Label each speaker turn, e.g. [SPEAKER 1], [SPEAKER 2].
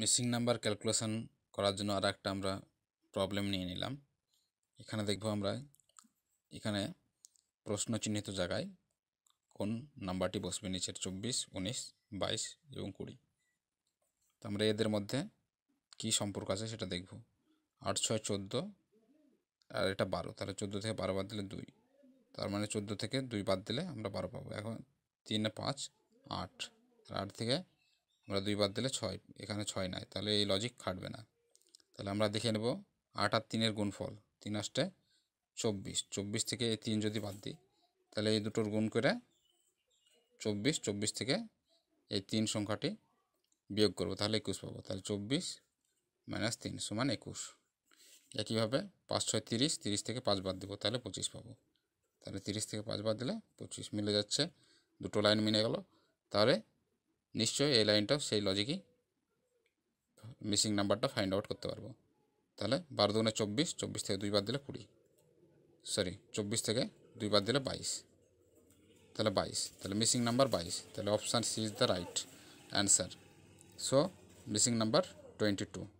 [SPEAKER 1] missing number calculation করার জন্য আর একটা আমরা প্রবলেম নিয়ে নিলাম এখানে দেখব আমরা এখানে প্রশ্ন চিহ্নিত জায়গায় কোন নাম্বারটি বসবে নিচের চব্বিশ উনিশ বাইশ এবং কুড়ি তো আমরা এদের মধ্যে কি সম্পর্ক আছে সেটা দেখব আট ছয় চোদ্দো আর এটা বারো তাহলে চোদ্দো থেকে বারো বাদ দিলে দুই তার মানে চোদ্দো থেকে দুই বাদ দিলে আমরা বারো পাবো এখন তিন পাঁচ আট আট থেকে আমরা দুই বাদ দিলে ছয় এখানে ছয় নাই তাহলে এই লজিক খাটবে না তাহলে আমরা দেখে নেব আট আর তিনের গুণফল তিন আসতে চব্বিশ চব্বিশ থেকে এই তিন যদি বাদ দিই তাহলে এই দুটোর গুণ করে চব্বিশ চব্বিশ থেকে এই তিন সংখ্যাটি বিয়োগ করব তাহলে একুশ পাবো তাহলে চব্বিশ মাইনাস তিন সমান একুশ একইভাবে পাঁচ ছয় তিরিশ তিরিশ থেকে পাঁচ বাদ দেবো তাহলে পঁচিশ পাবো তাহলে তিরিশ থেকে পাঁচ বাদ দিলে পঁচিশ মিলে যাচ্ছে দুটো লাইন মিলে গেল তাহলে নিশ্চয়ই এই লাইনটা সেই লজিকই মিসিং নাম্বারটা ফাইন্ড আউট করতে পারবো তাহলে বারো দুগুণে চব্বিশ চব্বিশ থেকে দুই বাদ দিলে কুড়ি সরি চব্বিশ থেকে দুই বাদ দিলে বাইশ তাহলে বাইশ তাহলে মিসিং নাম্বার বাইশ তাহলে option C is the right answer so missing number twenty two